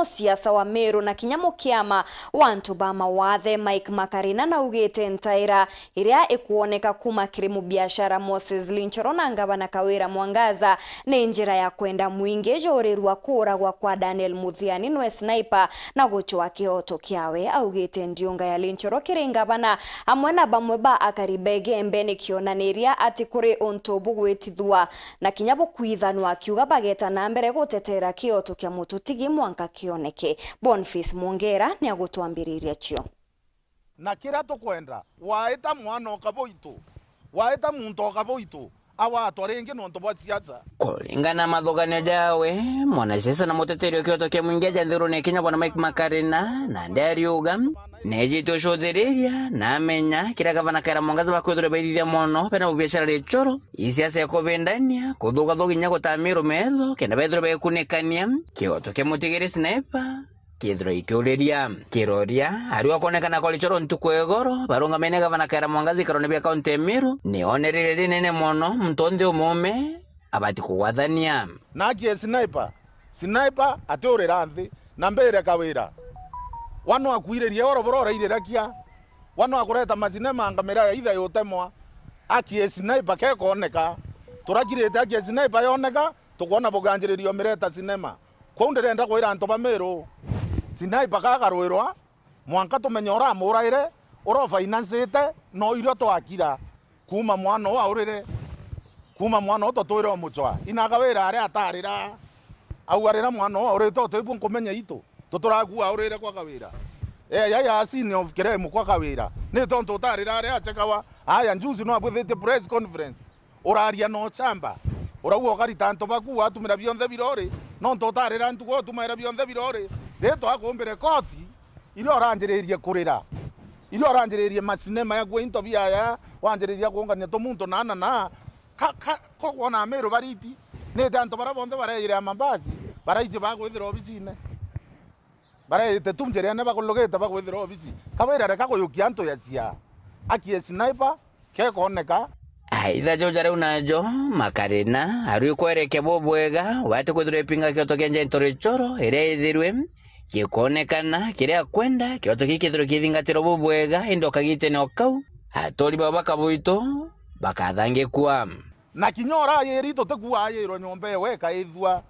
musiasa wa meru na kinyamu kiama wa antu ba mawathe mike makarina na ugite ntaira iria ikuoneka kuma kirimu biashara moses linchoro na ngavana kawira mwangaza ni njira ya kwenda mwingi jorerwa kuragwa kwa daniel muthiani nwe sniper na guchwa kioto kiawe augite ndiunga ya linchoro kiri ngavana amwe na bamwe ba akaribegembe nikionaniria ati kuri untu bugwitithwa na kinyabu bukwithanwa kiuga bageta na mbere gutetera kioto kia mututigi mwanka kio cioneke Boniface Mwongera ni agutwambiriria cio na kwenda waä ta mwana waä ta muntu itå awa atwaringi nuntu bwa siasa kulingana mathuganio jawe mwanasiasa na muteteri ukioto kia mwingi aja nthiru na kenya bwana mike makarina na ndariuga nejitwe cuthiriria na amenya kiria gavana kaira mwangaza bakwithire baithithia mono pena bubiacara richoro isiasa ya kubindania kuthugathuginya gutamiru metho kenda baithire baikunikania kioto kia mutigiri sniper kithirwa ikiuriria kiroria aria okonekana korichorwo ntuku igoro barungamene gavana kera mwangazi ikarone bia kaunti emiru ni nionerire rinene mono muntu nthi umume abati kugwathania nakie sniper sniper aturira nthi na mbere kawira wano akuiririe oro bororeirira kia wano akureta macine mangamira ithe yutemwa akie sniper kekoneka turakirite akie sniper yoneka tukwona buganjiririo mireta sinema kwou ndirenda kwira antu bamiru cinaiba gagarwirwa mwanka tumenya uramuraire urovainancite no irio twakira kuma mwana waurire kuma mwana uto twire omuchwa inaga wira aria atarira au arira mwana waurite utwibu nkumenya itu tuturagua aurire kwaga wira eya yasini of kiremu kwaga wira ni tontu utarira aria achekawa aya njuzi no abwithite press conference uraria no chamba urauga ugarita antu baku watumira bionthe birori no ntu utarira ntugo utumaira bionthe birori ritwa akumbire koti iria uranjiriirie kurira iria uranjiriirie macinema yaguo intobi yaya wanjiriirie kuungania tumuntu nana na kogwo na miru bariti nite antu baria bonthe bareirea mabasi baraiji bagwithira obicine bareite tu njiriane bagulugite bagwithira obici kabaira reka guyukia antu yacia akie sniper kekoneka aitha joja riu najo makarina arui kwerekia bubwega wati kwithirwa ipinga kioto kenje ntore choro ere ithirwe gikuonekana kiria kwenda kioto ki kithiro kithingatiro bubwega indi okagite no kau atori bao bakabwitwo bakathangikua na kinya orayirito tekuayirwo nyomba ewe ekaithua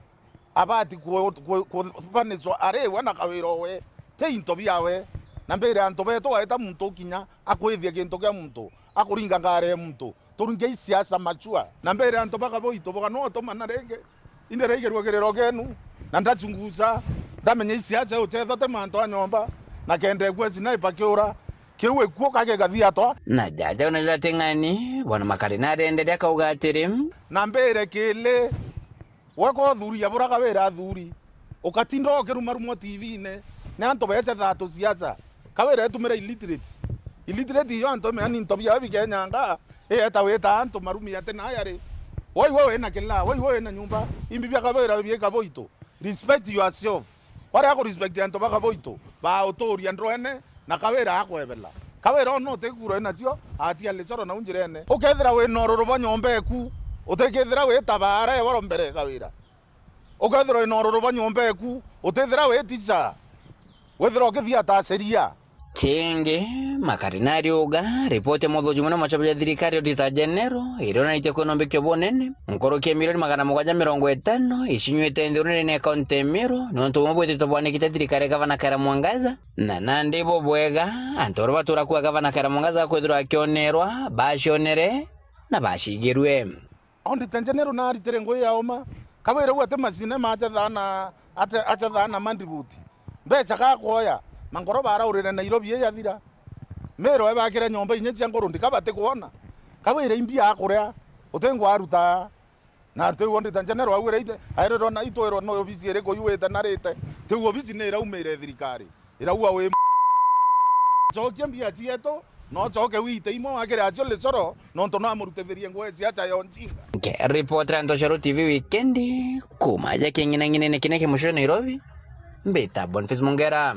abati kuvaniswo ariwe na kawira we ti into biawe na mbere anto beto gaeta muntu kinya akwithie gintu kia muntu akuringa ngare muntu turunge isiasa machua na mbere anto bakaboito boga no tomana renge inde reigerwa gerero na ndachunguza ndamenya isiaca ucethete mantwa nyomba na kende kwe cina ipakiura kiu ikuo kake gathiatwa na jaja unajua ati ng'ani bwana na enderea kauga atiri na mbire kili weka uthuri aburaga wira athuri ukatinda ukirumwarumwa tv-ini ni antu beece thatu ciaca kawira itumira illiterate illiterate iyo antu meani ntobiao bikenyanga iyeta wita antu marumi ati nayari waiwo wina kila waiwo wina nyumba imbi byakawira byikaboitu respect yourself kwaria gå respect anto bakaboito baåtåria ndro ene na kawira akwebela kawira ona åtekuro enatio atia lechoro nau njä ra ene å kethira wä na å rå rå bo nyomba eku å tekethira wä tabara mbere kawira å kethira wä na å rå rå bo nyomba eku å tethira tica wethira å ta seria Kenge makarinari uga ripoti muthuju munene mwachobe ja thirikari odita jenero iria onanitie kwina umbikio bunene nkuruki emilioni magana mugwanja mirongo itano icinyuite nthirunene na ekaunti imiru nontu bumwe bwititwe bwanikite thirikari gavana mwangaza na nandi bubwega antu uria baturakaga gavana Karamuangaza akwithirwa akionerwa bacionere na bacigirwe ondite njenero naritire ngui ya uma kawire gu ati macine maja thana aja thana mandibuti mbeca gakwoya mangoro baraurire nairobi yathira mero ebakire nyomba inye cia ngoro ndikabate kuona kawire imbia akurea utengwaruta na tiuo ndita njenero augereite aererwo na itwirwo no obici iriku iwite narite tiuo obici ni iraumire thirikari iraua wi cokie mbia cietu no coke wite imwe wakire acio licoro nontu no amurutivirie ngwe ciaca yonjinga ripota ya ntoshero tv wikendi kumaja king'inang'inene kineke mushio nairobi mbita boniface mungera